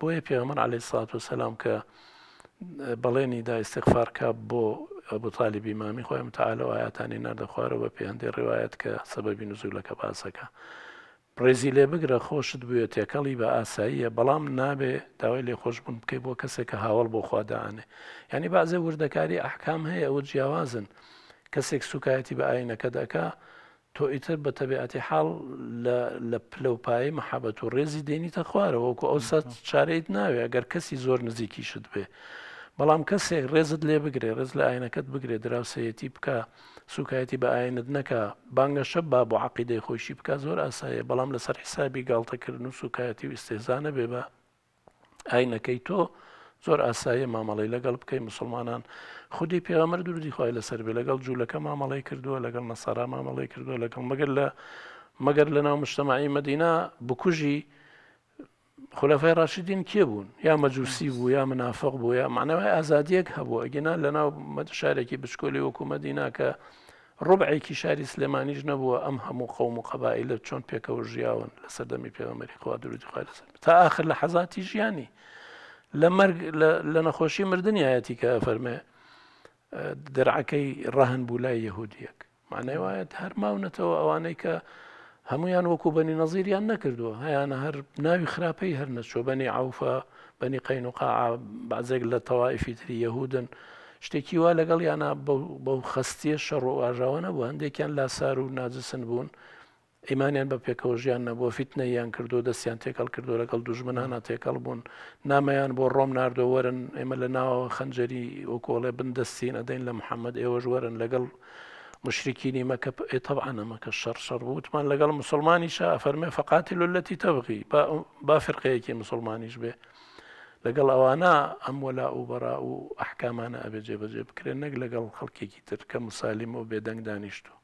بۆیە پێمەەر علی سات و سەسلام کە بەڵێنی دا استیغفارکە بۆ بوتالی بیمامی خۆی متعاالەوە ئاەتانی نردەخوارەوە بە پێیانندی ڕوایەت کە سەبەبی نزولەکە پاسەکە. ڕێزی لێ بگرە خۆشت بووە تێکەڵی بە ئاساییە بەڵام نابێ داوای لێ خۆشببوون بکەی بۆ کەسێک کە هاوڵ بۆ خوادانێ ینی بازێ وردەکاری ئەحکام هەیە ئەو جیاوازن کەسێک سوکایەتی بە ئاینەکە دەکا تۆ ئیتر بە تەبیعەتی حاڵ لە پلەپایی مححبەت و ڕێزی دێنیتە خوارەوە وەکو ئەو سات چارەیت ناوێ ئەگەر کەسی زۆر نزیکیشت بێ. بەڵام کەسێک ڕێزت لێ بگرێ ڕێز لە ئاینەکەت بگرێ دراوسەتی بکە سوکایەتی بە ئاینت نەکە بانگە شە با بۆ عقیدەی خۆشی بکە زۆر ئاسایە بەڵام لەسەر حسابی گاڵتەکردن و سوکایەتی و ئستێزانە بێ بە ئاینەکەی تۆ زۆر ئاسایی مامەڵی لەگەڵ بکەی مسلمانان خودی پێغەمەر دووری خۆی لەسەر بێ لەگەڵ جوولەکە مامەڵی کردووە لەگەڵ نەسارا مامەڵی کردووە لەگەڵ مەگەر لە مەگەر لە ناو مشتماعی مدینا بکوژی خلەفای ڕاشدین کێ بوون یا مەجووسی بوو یا منافق بوو یا معنەوەی ئازادیەک هەبوو ئەگەنا لە ناو شارێکی بچکۆلی وەکومەدینا کە ڕوبعێکی شاری سلێمانیش نەبووە ئەم هەموو قەوم و قەبایی لە چۆن پێکەوە ژیاون لە سەردەمی پێوەمەری خوا درودی خوارد تا آخر لە حەزاتی ژیانی لە لە نەخۆشی مردنیایەتی کە فەرمێ دەرعەکەی ڕەهن بوو لای یهودیەک مانای وایەت هەرماونەتەوە ئەوانەی کە هەمویان وەکو بەنی نەزیریان نەکردووە هیانە هەر ناوی خراپەی هەر نەچۆ بەنی عوفە بەنی قین و قاع بازێک لە تەوایفی تری یهودن شتێکی وا لەگەڵ یانە بەو خستیە شەڕ و ئاژاوە نەبوو هەندێکیان لاسار و ناجسن بوون. ئیمانیان بە پێکەوە ژیان نەبووە فیتنەیان کردو دەستیان تێکەڵ کردو لەگەڵ دوژمنانە تێکەڵ بوون نامەیان بۆ ڕۆم نردۆوەرن ئێمە لە ناوە خەنجەری وکۆڵێ بندەستین ئەدەین لە محەممەد ئێوەش وەرن لەگەڵ مشرکینی مەکە ئێتەبعانەمەکە شەر شەر بووتمان لەگەڵ مسلمانی شە ئەفەرمێ فقاتی لولەتی تەبغی با فرقەیەکی مسلمانیش بێ لەگەڵ ئەوانە ئەموەلا و بەرا و ئەحکامانە ئەبێ جێبەجێ بکرێن نەک لەگەڵ خەڵکێکی تر کە مسالیم و بێدەنگ دانیشتو.